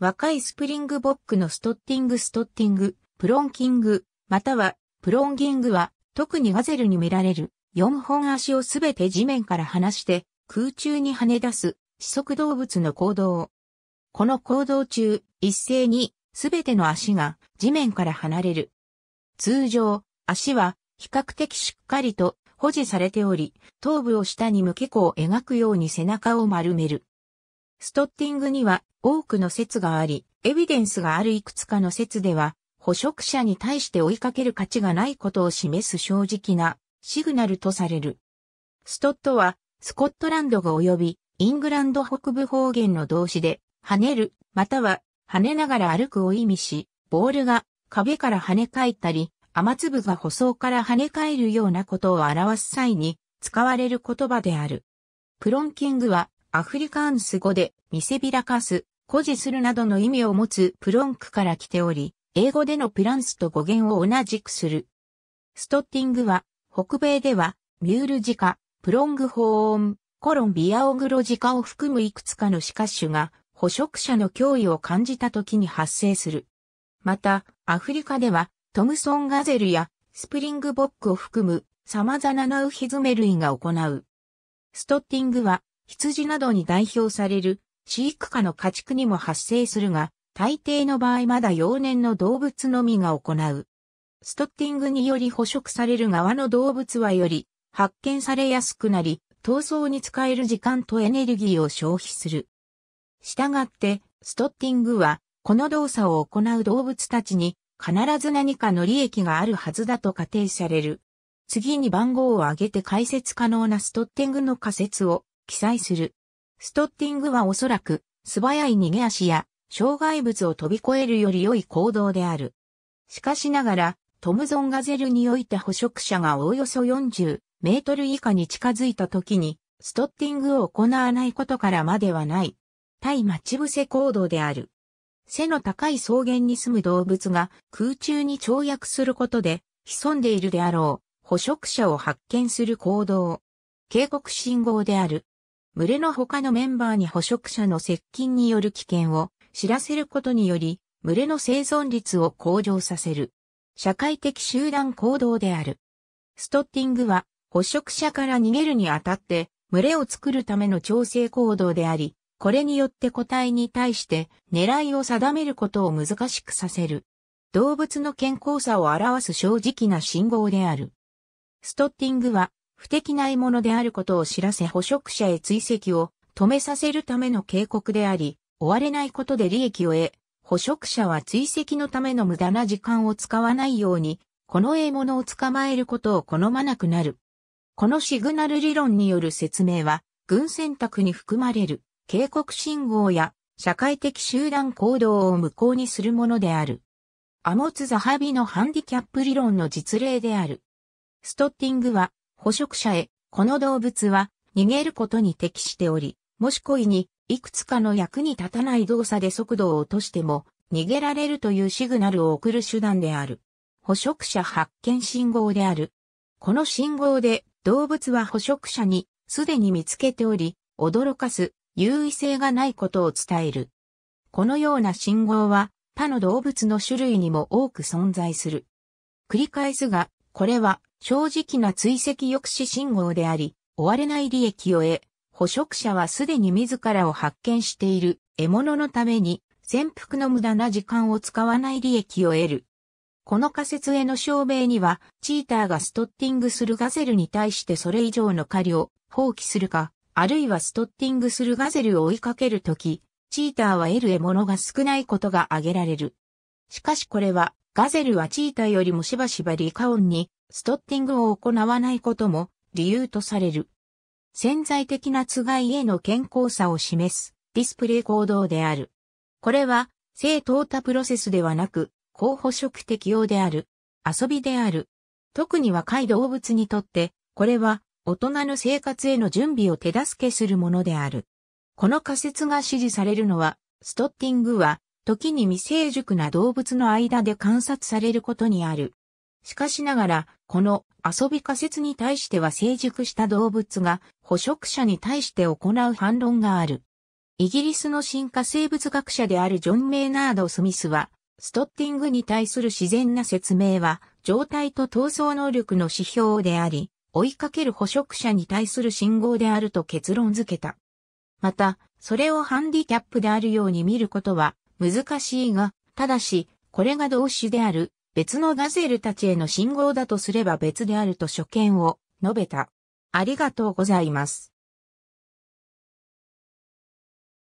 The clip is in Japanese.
若いスプリングボックのストッティングストッティング、プロンキング、またはプロンギングは特にガゼルに見られる4本足をすべて地面から離して空中に跳ね出す四足動物の行動。この行動中、一斉にすべての足が地面から離れる。通常、足は比較的しっかりと保持されており、頭部を下に向けこを描くように背中を丸める。ストッティングには多くの説があり、エビデンスがあるいくつかの説では、捕食者に対して追いかける価値がないことを示す正直なシグナルとされる。ストットは、スコットランド語及び、イングランド北部方言の動詞で、跳ねる、または、跳ねながら歩くを意味し、ボールが壁から跳ね返ったり、雨粒が舗装から跳ね返るようなことを表す際に使われる言葉である。プロンキングはアフリカンス語で見せびらかす、誇示するなどの意味を持つプロンクから来ており、英語でのプランスと語源を同じくする。ストッティングは、北米では、ミュールジカ、プロングホーン、コロンビアオグロジカを含むいくつかの歯科種が、捕食者の脅威を感じた時に発生する。また、アフリカでは、トムソンガゼルや、スプリングボックを含む、様々なウヒズメ類が行う。ストッティングは、羊などに代表される飼育下の家畜にも発生するが、大抵の場合まだ幼年の動物のみが行う。ストッティングにより捕食される側の動物はより発見されやすくなり、闘争に使える時間とエネルギーを消費する。したがって、ストッティングは、この動作を行う動物たちに必ず何かの利益があるはずだと仮定される。次に番号を上げて解説可能なストッティングの仮説を記載する。ストッティングはおそらく素早い逃げ足や障害物を飛び越えるより良い行動である。しかしながら、トムゾンガゼルにおいて捕食者がおおよそ40メートル以下に近づいた時に、ストッティングを行わないことからまではない。対待ち伏せ行動である。背の高い草原に住む動物が空中に跳躍することで潜んでいるであろう捕食者を発見する行動。警告信号である。群れの他のメンバーに捕食者の接近による危険を知らせることにより、群れの生存率を向上させる。社会的集団行動である。ストッティングは、捕食者から逃げるにあたって、群れを作るための調整行動であり、これによって個体に対して狙いを定めることを難しくさせる。動物の健康さを表す正直な信号である。ストッティングは不敵ないものであることを知らせ捕食者へ追跡を止めさせるための警告であり、追われないことで利益を得、捕食者は追跡のための無駄な時間を使わないように、この獲物を捕まえることを好まなくなる。このシグナル理論による説明は、軍選択に含まれる警告信号や社会的集団行動を無効にするものである。アモツ・ザハビのハンディキャップ理論の実例である。ストッティングは捕食者へ、この動物は逃げることに適しており、もし故意にいくつかの役に立たない動作で速度を落としても逃げられるというシグナルを送る手段である。捕食者発見信号である。この信号で動物は捕食者にすでに見つけており、驚かす優位性がないことを伝える。このような信号は他の動物の種類にも多く存在する。繰り返すが、これは正直な追跡抑止信号であり、追われない利益を得、捕食者はすでに自らを発見している獲物のために潜伏の無駄な時間を使わない利益を得る。この仮説への証明には、チーターがストッティングするガゼルに対してそれ以上の狩りを放棄するか、あるいはストッティングするガゼルを追いかけるとき、チーターは得る獲物が少ないことが挙げられる。しかしこれは、ガゼルはチーターよりもしばしばリカオンにストッティングを行わないことも理由とされる。潜在的なつがいへの健康さを示すディスプレイ行動である。これは、正淘汰プロセスではなく、候補職適用である。遊びである。特に若い動物にとって、これは大人の生活への準備を手助けするものである。この仮説が支持されるのは、ストッティングは、時に未成熟な動物の間で観察されることにある。しかしながら、この遊び仮説に対しては成熟した動物が捕食者に対して行う反論がある。イギリスの進化生物学者であるジョン・メイナード・スミスは、ストッティングに対する自然な説明は、状態と闘争能力の指標であり、追いかける捕食者に対する信号であると結論付けた。また、それをハンディキャップであるように見ることは難しいが、ただし、これが動詞である別のガゼルたちへの信号だとすれば別であると所見を述べた。ありがとうございます。